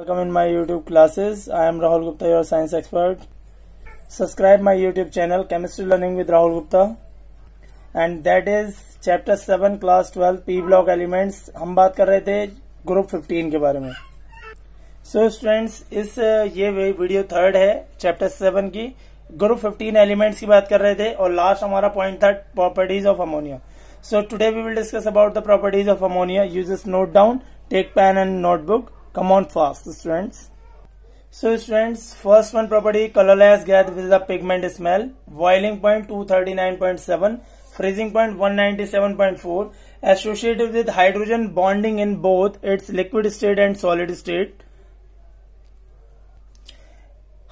Welcome in my YouTube classes. I am Rahul Gupta, your science expert. Subscribe my YouTube channel Chemistry Learning with Rahul Gupta. And that is chapter 7 class 12 P block elements. हम बात कर रहे थे group 15 के बारे में सो so students इस ये वीडियो थर्ड है चैप्टर 7 की ग्रुप 15 एलिमेंट्स की बात कर रहे थे और लास्ट हमारा पॉइंट था properties of ammonia so today we will discuss about the properties of ammonia use note down take pen and notebook come on fast students so students first one property colorless gas with the pigment smell boiling point 239.7 freezing point 197.4 associated with hydrogen bonding in both its liquid state and solid state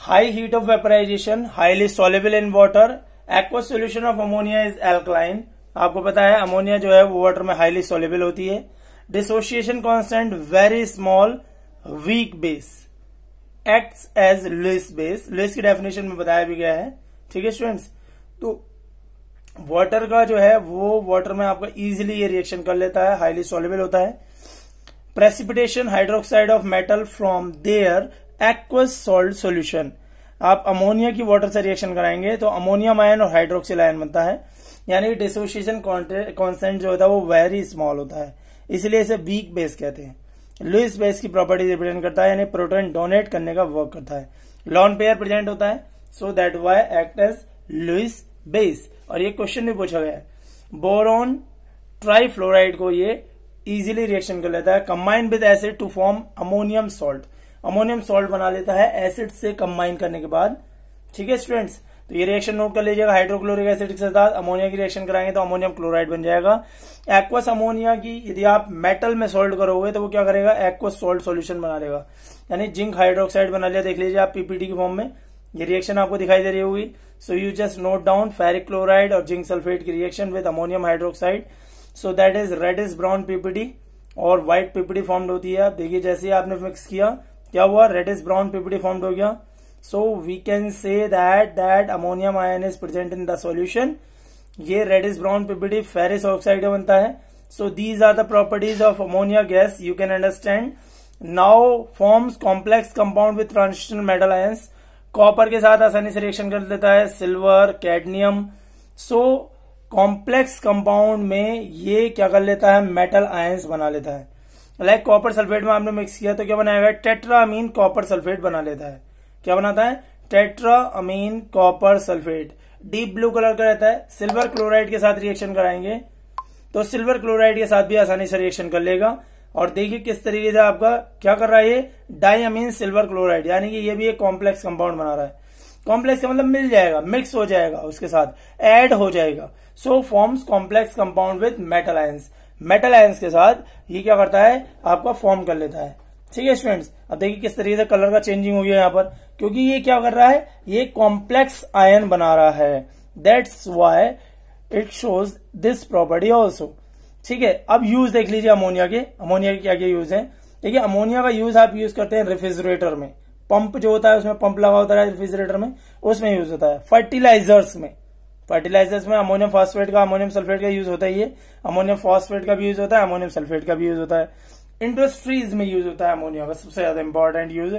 high heat of vaporization highly soluble in water aqueous solution of ammonia is alkaline आपको पता है ammonia जो है वो water में highly soluble होती है dissociation constant very small weak base acts as Lewis base Lewis की डेफिनेशन में बताया भी गया है ठीक है स्टूडेंट्स तो वाटर का जो है वो वाटर में आपका इजिली ये रिएक्शन कर लेता है हाईली सॉल्युबल होता है precipitation hydroxide of metal from their aqueous salt solution आप अमोनिया की वाटर से रिएक्शन कराएंगे तो अमोनियम आयन और हाइड्रोक्सिल आयन बनता है यानी डिसोसिएशन कॉन्सेंट जो होता है वो वेरी स्मॉल होता है इसलिए इसे वीक बेस कहते हैं लुइस बेस की प्रॉपर्टीज रिप्रेजेंट करता है यानी प्रोटोन डोनेट करने का वर्क करता है लॉन पेयर प्रेजेंट होता है so that why act as Lewis base और ये क्वेश्चन भी पूछा गया है बोरोन ट्राइफ्लोराइड को ये इजीली रिएक्शन कर लेता है combine with acid to form ammonium salt ammonium salt बना लेता है एसिड से कंबाइन करने के बाद ठीक है स्टूडेंट्स तो ये रिएक्शन नोट कर लीजिएगा हाइड्रोक्लोरिक एसिड के साथ अमोनिया की रिएक्शन कराएंगे तो अमोनियम क्लोराइड बन जाएगा एक्वस अमोनिया की यदि आप मेटल में सोल्ट करोगे तो वो क्या करेगा एक्वस सोल्ट सोल्यूशन बना लेगा यानी जिंक हाइड्रोक्साइड बना लिया देख लीजिए आप पीपीटी के फॉर्म में ये रिएक्शन आपको दिखाई दे रही होगी so you just note down ferric chloride और जिंक सल्फेट की reaction with ammonium hydroxide so that is red is brown PPD और व्हाइट पीपीडी फॉर्म्ड होती है आप देखिए जैसे ही आपने मिक्स किया क्या हुआ red is brown PPT formed हो गया so we can say that that ammonium ion is present in the solution ये red is brown PPT ferric oxide बनता है so these are the properties of ammonia gas you can understand now forms complex compound with transition metal ions copper के साथ आसानी से reaction कर देता है silver cadmium so complex compound में ये क्या कर लेता है मेटल आयंस बना लेता है लाइक कॉपर सल्फेट में आपने मिक्स किया तो क्या बनाया गया टेट्रामीन कॉपर सल्फेट बना लेता है क्या बनाता है tetra amine copper sulphate deep blue colour का रहता है सिल्वर क्लोराइड के साथ रिएक्शन कराएंगे तो सिल्वर क्लोराइड के साथ भी आसानी से रिएक्शन कर लेगा और देखिए किस तरीके से आपका क्या कर रहा है ये डाइअमीन सिल्वर क्लोराइड यानी कि ये भी एक कॉम्प्लेक्स कंपाउंड बना रहा है कॉम्प्लेक्स का मतलब मिल जाएगा मिक्स हो जाएगा उसके साथ एड हो जाएगा so forms complex compound with metal ions metal ions के साथ ये क्या करता है आपका फॉर्म कर लेता है ठीक है स्टूडेंट्स अब देखिए किस तरीके से कलर का चेंजिंग हो गया यहाँ पर क्योंकि ये क्या कर रहा है ये कॉम्प्लेक्स आयन बना रहा है that's why it shows this property also ठीक है अब यूज देख लीजिए अमोनिया के अमोनिया के क्या क्या यूज है देखिए अमोनिया का यूज आप यूज करते हैं रेफ्रिजरेटर में पंप जो होता है उसमें पंप लगा होता है रेफ्रिजरेटर में उसमें यूज होता है फर्टिलाइजर्स में फर्टिलाइजर्स में अमोनियम फॉस्फेट का अमोनियम सल्फेट का यूज होता ही है अमोनियम फॉस्फेट का भी यूज होता है अमोनियम सल्फेट का भी यूज होता है इंडस्ट्रीज में यूज होता है अमोनिया का सबसे ज्यादा इंपॉर्टेंट यूज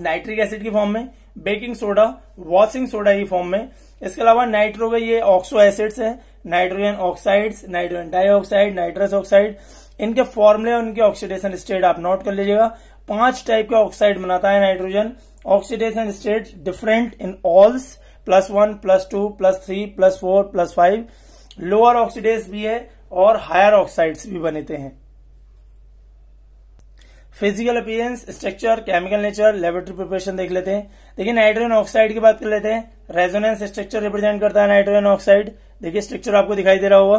नाइट्रिक एसिड की फॉर्म में बेकिंग सोडा वॉशिंग सोडा की फॉर्म में इसके अलावा नाइट्रो के ये ऑक्सो एसिड्स है nitrogen oxides nitrogen dioxide nitrous oxide इनके फॉर्मुले उनके ऑक्सीडेशन स्टेट आप नोट कर लीजिएगा पांच टाइप के ऑक्साइड बनाता है nitrogen oxidation state different in alls plus one plus two plus three plus four plus five lower oxides भी है और हायर ऑक्साइड्स भी बनेते हैं physical appearance structure chemical nature laboratory preparation देख लेते हैं देखिए नाइट्रोजन ऑक्साइड की बात कर लेते हैं रेजोनेंस स्ट्रक्चर रिप्रेजेंट करता है नाइट्रोजन ऑक्साइड देखिए स्ट्रक्चर आपको दिखाई दे रहा होगा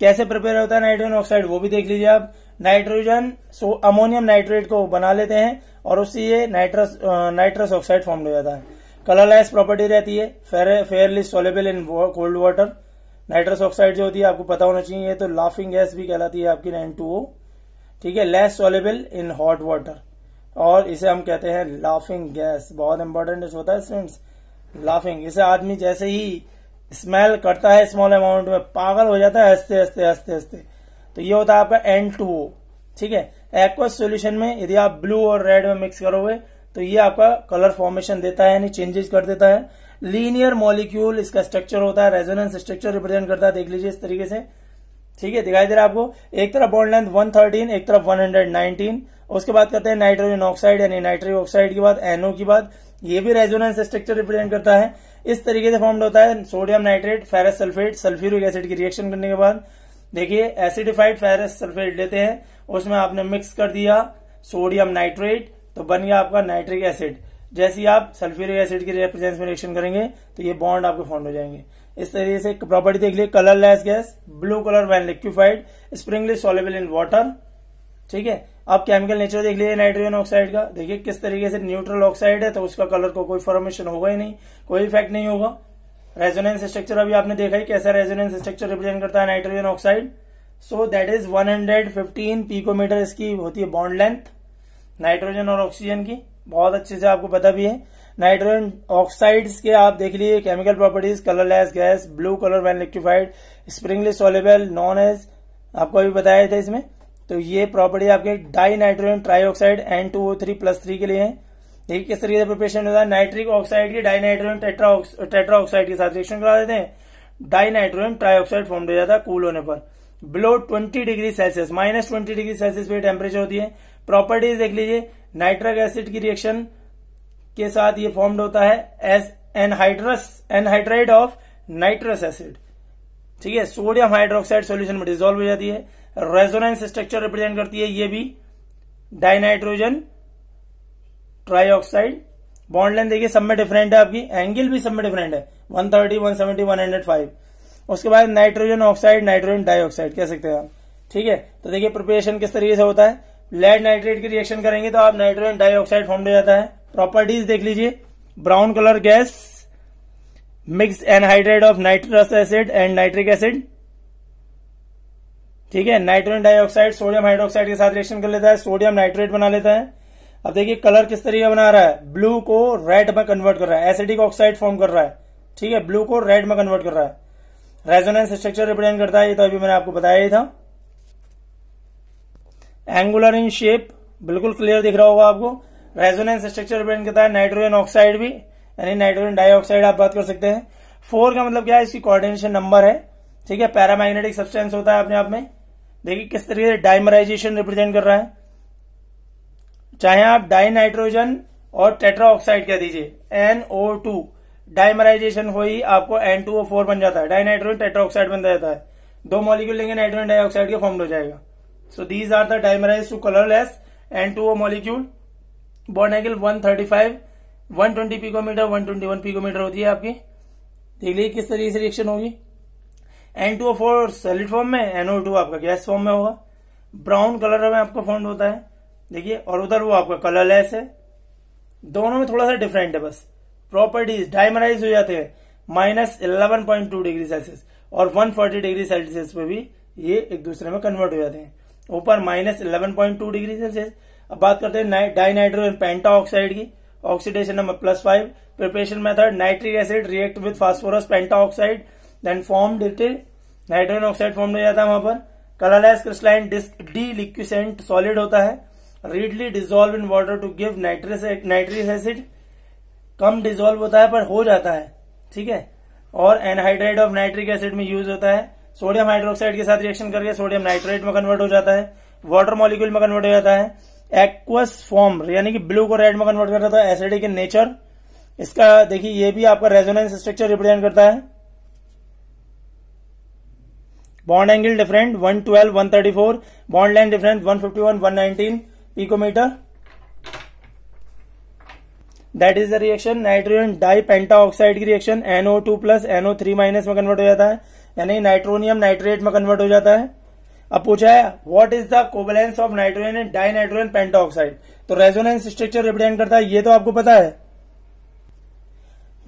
कैसे प्रिपेयर होता है नाइट्रोजन ऑक्साइड वो भी देख लीजिए आप नाइट्रोजन सो अमोनियम नाइट्रेट को बना लेते हैं और उससे ये नाइट्रस नाइट्रस ऑक्साइड फॉर्म हो जाता है कलरलेस प्रॉपर्टी रहती है fairly soluble in cold water nitrous oxide जो होती है आपको पता होना चाहिए तो लाफिंग गैस भी कहलाती है आपकी नाइन टू ओ ठीक है less soluble in hot water और इसे हम कहते हैं लाफिंग गैस बहुत इंपॉर्टेंट होता है फ्रेंड्स लाफिंग इसे आदमी जैसे ही स्मेल करता है स्मॉल अमाउंट में पागल हो जाता है हंसते हंसते हंसते हंसते तो ये होता है आपका एन टू ठीक है एक्वस सोल्यूशन में यदि आप ब्लू और रेड में मिक्स करोगे तो ये आपका कलर फॉर्मेशन देता है यानी चेंजेस कर देता है लीनियर मॉलिक्यूल इसका स्ट्रक्चर होता है रेजोनेंस स्ट्रक्चर रिप्रेजेंट करता है देख लीजिए इस तरीके से ठीक है दिखाई दे रहा है आपको एक तरफ बॉन्ड लेंथ 113 एक तरफ 119 उसके बाद करते हैं नाइट्रोजन ऑक्साइड यानी नाइट्रोजन ऑक्साइड की बात एनओ की बात ये भी रेजोनेंस स्ट्रक्चर रिप्रेजेंट करता है इस तरीके से फॉर्म होता है sodium nitrate ferrous sulphate sulphuric acid की रिएक्शन करने के बाद देखिए एसिडिफाइड फेरस सल्फेट लेते हैं उसमें आपने मिक्स कर दिया सोडियम नाइट्रेट तो बन गया आपका नाइट्रिक एसिड जैसे ही आप सल्फ्यूरिक एसिड की रिप्रेजेंस में रिएक्शन करेंगे तो ये बॉन्ड आपके फॉर्म हो जाएंगे इस तरीके से प्रॉपर्टी देख लिए colourless gas blue colour when liquefied sparingly soluble in water ठीक है अब केमिकल नेचर देख लीजिए नाइट्रोजन ऑक्साइड का देखिए किस तरीके से न्यूट्रल ऑक्साइड है तो उसका कलर को कोई फॉर्मेशन होगा ही नहीं कोई इफेक्ट नहीं होगा रेजोनेंस स्ट्रक्चर अभी आपने देखा ही कैसा रेजोनेंस स्ट्रक्चर रिप्रेजेंट करता है nitrogen oxide so that is 115 picometre इसकी होती है बॉन्ड लेंथ नाइट्रोजन और ऑक्सीजन की बहुत अच्छे से आपको पता भी है नाइट्रोजन ऑक्साइड्स के आप देख लीजिए chemical properties colourless gas blue colour when liquefied sparingly soluble non as आपको अभी बताया था इसमें तो ये प्रॉपर्टी आपके di nitrogen trioxide N two O three plus three के लिए है देखिए किस तरीके से प्रिपरेशन होता है नाइट्रिक ऑक्साइड की डाई नाइट्रोजन टेट्रा ऑक्साइड के साथ रिएक्शन करा देते हैं डाई नाइट्रोजन ट्राईऑक्साइड फॉर्म हो जाता है कूल होने पर below 20 degree Celsius minus twenty degree Celsius पे टेम्परेचर होती है प्रॉपर्टीज देख लीजिए नाइट्रिक एसिड की रिएक्शन के साथ ये फॉर्म्ड होता है as anhydrous anhydride of nitrous acid ठीक है सोडियम हाइड्रोक्साइड सॉल्यूशन में डिजोल्व हो जाती है रेजोनेंस स्ट्रक्चर रिप्रेजेंट करती है ये भी डाइनाइट्रोजन ट्राईऑक्साइड बॉन्ड लेंथ देखिए सब में डिफरेंट है आपकी एंगल भी सब में डिफरेंट है 130, 170, 105 उसके बाद नाइट्रोजन ऑक्साइड नाइट्रोजन डाइऑक्साइड कह सकते हैं आप ठीक है तो देखिए प्रिपरेशन किस तरीके से होता है लेड नाइट्रेट की रिएक्शन करेंगे तो आप नाइट्रोजन डाइऑक्साइड फॉर्म हो जाता है प्रॉपर्टीज देख लीजिए brown colour gas mix anhydride of nitrous acid and nitric acid ठीक है नाइट्रोजन डाइऑक्साइड सोडियम हाइड्रोक्साइड के साथ रिएक्शन कर लेता है सोडियम नाइट्रेट बना लेता है अब देखिए कलर किस तरीके बना रहा है ब्लू को रेड में कन्वर्ट कर रहा है एसिडिक ऑक्साइड फॉर्म कर रहा है ठीक है ब्लू को रेड में कन्वर्ट कर रहा है रेजोनेंस स्ट्रक्चर रिप्रेजेंट करता है ये तो अभी मैंने आपको बताया ही था एंगुलर इन शेप बिल्कुल क्लियर दिख रहा होगा आपको रेजोनेंस स्ट्रक्चर रिप्रेजेंट करता है नाइट्रोजन ऑक्साइड भी यानी नाइट्रोजन डाइऑक्साइड आप बात कर सकते हैं फोर का मतलब क्या है इसकी कोऑर्डिनेशन नंबर है ठीक है पैरामैग्नेटिक सब्सटेंस होता है अपने आप में देखिए किस तरीके से डायमराइजेशन रिप्रेजेंट कर रहा है चाहे आप डाई नाइट्रोजन और टेट्रा ऑक्साइड क्या दीजिए एनओ टू डायमराइजेशन हो ही आपको एन टू ओ फोर बन जाता है डाई नाइट्रोजन टेट्रा ऑक्साइड बन जाता है दो मॉलिक्यूल लेंगे नाइट्रोजन डाइऑक्साइड के फॉर्म हो जाएगा so these are the dimerise to colourless N two O molecule bond angle 135 120 picometre 121 picometre होती है आपकी देख लीजिए किस तरीके से रिएक्शन होगी N two four solid form में एनओ टू आपका गैस फॉर्म में होगा ब्राउन कलर में आपका फॉन्ड होता है देखिए और उधर वो आपका कलरलेस है दोनों में थोड़ा सा डिफरेंट है बस प्रॉपर्टीज डायमराइज हो जाते हैं minus eleven point two degree Celsius और वन फोर्टी डिग्री सेल्सियस पे भी ये एक दूसरे में कन्वर्ट हो जाते हैं ऊपर minus eleven point two degree Celsius अब बात करते हैं एंड पेंटा ऑक्साइड की oxidation number plus five preparation method nitric acid react with phosphorus penta oxide then form detail nitrogen oxide form हो जाता है वहां पर colourless crystalline disc deliquescent solid होता है readily dissolve in water to give nitric acid कम dissolve होता है पर हो जाता है ठीक है और एनहाइड्राइड ऑफ नाइट्रिक एसिड में यूज होता है सोडियम हाइड्रोक्साइड के साथ रिएक्शन करके सोडियम नाइट्राइट में कन्वर्ट हो जाता है वाटर मॉलिक्यूल में कन्वर्ट हो जाता है एक्वस फॉर्म यानी कि ब्लू को रेड में कन्वर्ट करता था एसिडिक इन नेचर इसका देखिए ये भी आपका रेजोनेंस स्ट्रक्चर रिप्रेजेंट करता है bond angle different 112, 134, bond line different 151, 119 picometre that is the reaction nitrogen di penta oxide की reaction NO2 plus NO three minus में कन्वर्ट हो जाता है यानी नाइट्रोनियम नाइट्रेट में कन्वर्ट हो जाता है अब पूछा है what is the covalence of nitrogen and nitrogen pentoxide तो रेजोनेंस स्ट्रक्चर रिप्रेजेंट करता है ये तो आपको पता है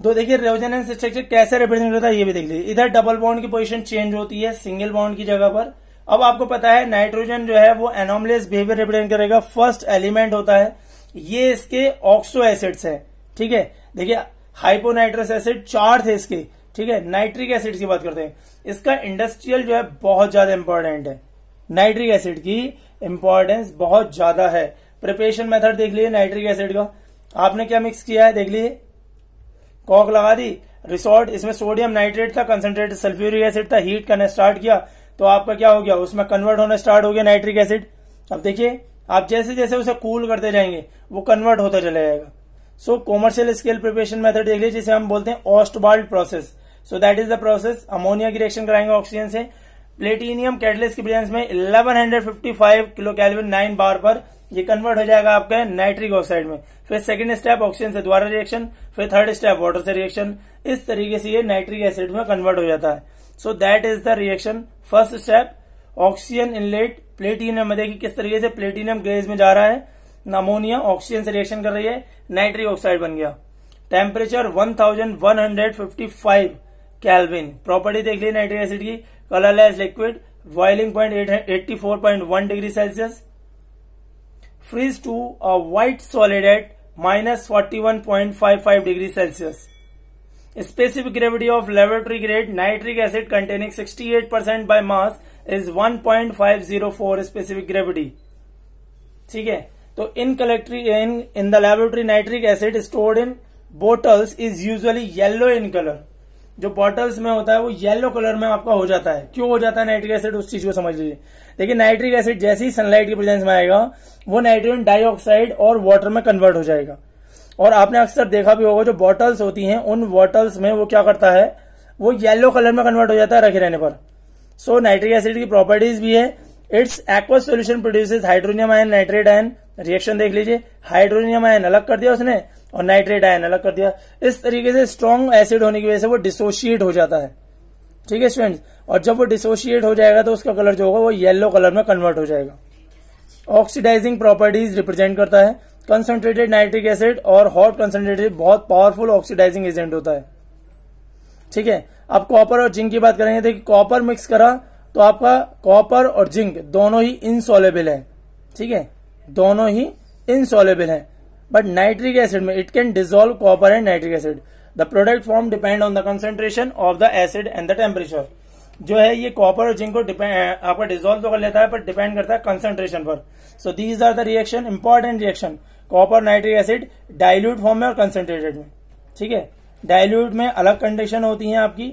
तो देखिए रेजोनेंस स्ट्रक्चर कैसे रिप्रेजेंट करता है ये भी देख लीजिए इधर डबल बॉन्ड की पोजिशन चेंज होती है सिंगल बॉन्ड की जगह पर अब आपको पता है नाइट्रोजन जो है वो एनोमलेस बिहेवियर रिप्रेजेंट करेगा फर्स्ट एलिमेंट होता है ये इसके ऑक्सो एसिड्स है ठीक है देखिए हाइपोनाइट्रस एसिड चार थे इसके ठीक है नाइट्रिक एसिड की बात करते हैं इसका इंडस्ट्रियल जो है बहुत ज्यादा इंपॉर्टेंट है नाइट्रिक एसिड की इंपॉर्टेंस बहुत ज्यादा है प्रिपरेशन मेथड देख लीजिए नाइट्रिक एसिड का आपने क्या मिक्स किया है देख लीजिए कॉक लगा दी रिसोर्ट इसमें सोडियम नाइट्रेट था कंसेंट्रेट सल्फ्यूरिक एसिड था हीट करना स्टार्ट किया तो आपका क्या हो गया उसमें कन्वर्ट होना स्टार्ट हो गया नाइट्रिक एसिड अब देखिए आप जैसे जैसे उसे कूल करते जाएंगे वो कन्वर्ट होता चला जाएगा so commercial scale preparation method देख लीजिए जिसे हम बोलते हैं Ostwald process so that is the process ammonia की रिएक्शन कराएंगे ऑक्सीजन से प्लेटिनियम कैटलिस की प्रेजेंस में 1155 किलो कैलविन नाइन बार पर ये कन्वर्ट हो जाएगा आपके नाइट्रिक ऑक्साइड में फिर सेकंड स्टेप ऑक्सीजन से द्वारा रिएक्शन फिर थर्ड स्टेप वाटर से रिएक्शन इस तरीके से ये नाइट्रिक एसिड में कन्वर्ट हो जाता है so that is the reaction first step oxygen inlet platinum में देखिए किस तरीके से प्लेटिनियम गैस में जा रहा है नमोनिया ऑक्सीजन से रिएक्शन कर रही है नाइट्रिक ऑक्साइड बन गया temperature one one thousand hundred fifty five kelvin property देख ली नाइट्रिक एसिड की colourless liquid boiling point eighty four point one degree Celsius freeze to a white solid at minus forty one point five five degree Celsius specific gravity of laboratory grade nitric acid containing sixty eight percent by mass is one point five zero four specific gravity ठीक है तो इन कलेक्ट्री in in the laboratory nitric acid stored in bottles is usually yellow in colour जो bottles में होता है वो येलो कलर में आपका हो जाता है क्यों हो जाता है नाइट्रिक एसिड उस चीज को समझ लीजिए देखिए नाइट्रिक एसिड जैसे ही सनलाइट की प्रेजेंस में आएगा वो नाइट्रोजन डाइऑक्साइड और वाटर में कन्वर्ट हो जाएगा और आपने अक्सर देखा भी होगा जो बॉटल्स होती हैं उन बॉटल्स में वो क्या करता है वो येलो कलर में कन्वर्ट हो जाता है रखे रहने पर सो so, नाइट्रिक एसिड की प्रॉपर्टीज भी है its aqueous solution produces hydronium ion nitrate ion reaction देख लीजिए हाइड्रोनियम आयन अलग कर दिया उसने और नाइट्रेट आयन अलग कर दिया इस तरीके से स्ट्रॉन्ग एसिड होने की वजह से वो डिसोशिएट हो जाता है ठीक है स्टूडेंट्स और जब वो डिसोशिएट हो जाएगा तो उसका कलर जो होगा वो येलो कलर में कन्वर्ट हो जाएगा ऑक्सीडाइजिंग प्रॉपर्टीज रिप्रेजेंट करता है कंसनट्रेटेड नाइट्रिक एसिड और हॉट कंसनट्रेटेड बहुत पावरफुल ऑक्सीडाइजिंग एजेंट होता है ठीक है अब कॉपर और जिंक की बात करेंगे देखिए कॉपर मिक्स करा तो आपका कॉपर और जिंक दोनों ही इनसॉलेबल है ठीक है दोनों ही इनसॉलेबल है but nitric acid में it can dissolve copper and nitric acid the product form depend on the concentration of the acid and the temperature जो है ये कॉपर और जिंक को आपका डिजोल्व तो कर लेता है पर डिपेंड करता है कंसेंट्रेशन पर so these are the reaction important reaction copper nitric acid dilute form में और कंसेंट्रेटेड में ठीक है डाइल्यूट में अलग कंडीशन होती है आपकी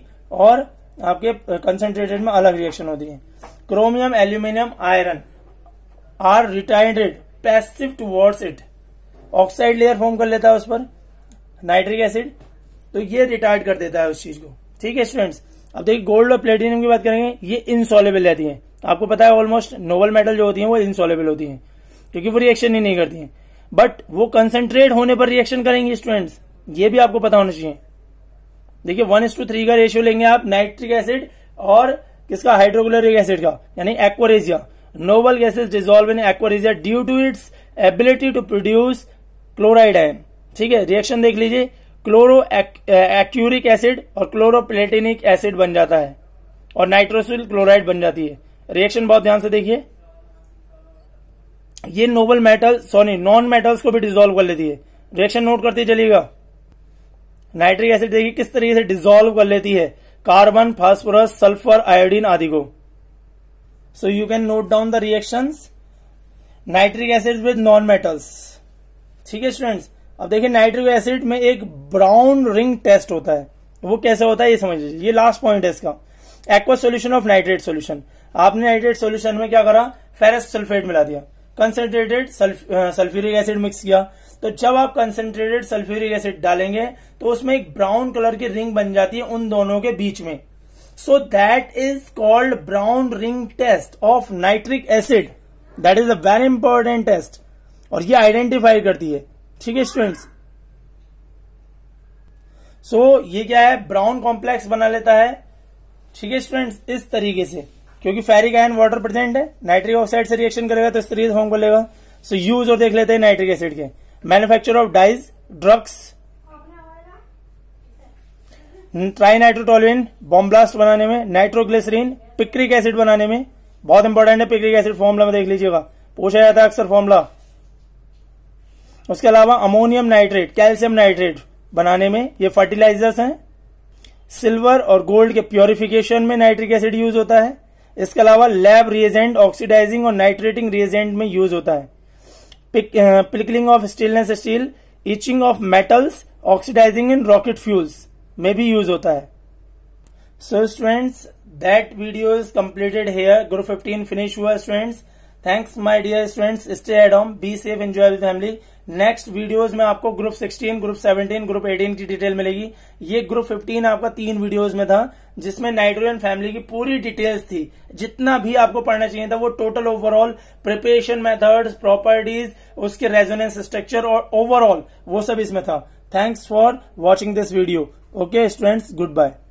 और आपके कंसेंट्रेटेड में अलग रिएक्शन होती है chromium aluminium iron are retarded passive towards it oxide layer form कर लेता है उस पर नाइट्रिक एसिड तो ये रिटायर्ड कर देता है उस चीज को ठीक है स्टूडेंट्स अब देखिए गोल्ड और प्लेटिनियम की बात करेंगे ये इनसॉलेबल रहती है तो आपको पता है ऑलमोस्ट नोबल मेटल जो होती है वो इनसॉलेबल होती है क्योंकि वो रिएक्शन ही नहीं करती है बट वो कंसेंट्रेट होने पर रिएक्शन करेंगे स्टूडेंट्स ये भी आपको पता होना चाहिए देखिए वन इस टू थ्री का रेशियो लेंगे आप नाइट्रिक एसिड और किसका हाइड्रोक्लोरिक एसिड का यानी aqua regia noble gases dissolve in aqua regia due to its ability to produce chloride है ठीक है रिएक्शन देख लीजिए क्लोरो एक्यूरिक एसिड और क्लोरोप्लेटिनिक एसिड बन जाता है और नाइट्रोसिल क्लोराइड बन जाती है रिएक्शन बहुत ध्यान से देखिए ये noble metal sorry non metals को भी डिजोल्व कर लेती है रिएक्शन नोट करते चलिएगा नाइट्रिक एसिड देखिए किस तरीके से डिजोल्व कर लेती है कार्बन फास्फोरस सल्फर आयोडीन आदि को so you can note down the reactions nitric acid with non metals ठीक है स्टूडेंट्स अब देखिए नाइट्रिक एसिड में एक ब्राउन रिंग टेस्ट होता है वो कैसे होता है ये समझ लीजिए ये लास्ट पॉइंट है इसका aqua solution of nitrate solution आपने नाइट्रेट सोल्यूशन में क्या करा फेरस सल्फेट मिला दिया कंसेंट्रेटेड सल्फ्यूरिक एसिड मिक्स किया तो जब आप कंसेंट्रेटेड सल्फ्यूरिक एसिड डालेंगे तो उसमें एक ब्राउन कलर की रिंग बन जाती है उन दोनों के बीच में so that is called brown ring test of nitric acid that is a very important test और ये आइडेंटिफाई करती है ठीक है स्टूडेंट्स सो so, ये क्या है ब्राउन कॉम्प्लेक्स बना लेता है ठीक है स्टूडेंट्स इस तरीके से क्योंकि फेरिक आयन वाटर प्रेजेंट है नाइट्रिक ऑक्साइड से रिएक्शन करेगा तो इस तरीके से फॉर्म को लेगा सो यूज और देख लेते हैं नाइट्रिक एसिड के manufacture of dyes drugs trinitrotoluene bomb blast बनाने में नाइट्रोग्लिसरीन पिक्रिक एसिड बनाने में बहुत इंपॉर्टेंट है पिक्रिक एसिड फॉर्मुला में देख लीजिएगा पूछा जाता है अक्सर फॉर्मुला उसके अलावा अमोनियम नाइट्रेट कैल्शियम नाइट्रेट बनाने में ये फर्टिलाइजर्स हैं सिल्वर और गोल्ड के प्योरिफिकेशन में नाइट्रिक एसिड यूज होता है इसके अलावा लैब रिएजेंट ऑक्सीडाइजिंग और नाइट्रेटिंग रिएजेंट में यूज होता है pickling of stainless steel etching of metals oxidising in rocket fuels में भी यूज होता है so students that video is completed here group fifteen finish हुआ students thanks my dear students stay at home be safe enjoy with family next videos में आपको group 16, group 17, group 18 की detail मिलेगी ये ग्रुप 15 आपका तीन वीडियोस में था जिसमें नाइट्रोजन फैमिली की पूरी डिटेल्स थी जितना भी आपको पढ़ना चाहिए था वो total overall preparation methods properties उसके रेजोनेंस स्ट्रक्चर और ओवरऑल वो सब इसमें था thanks for watching this video okay students good bye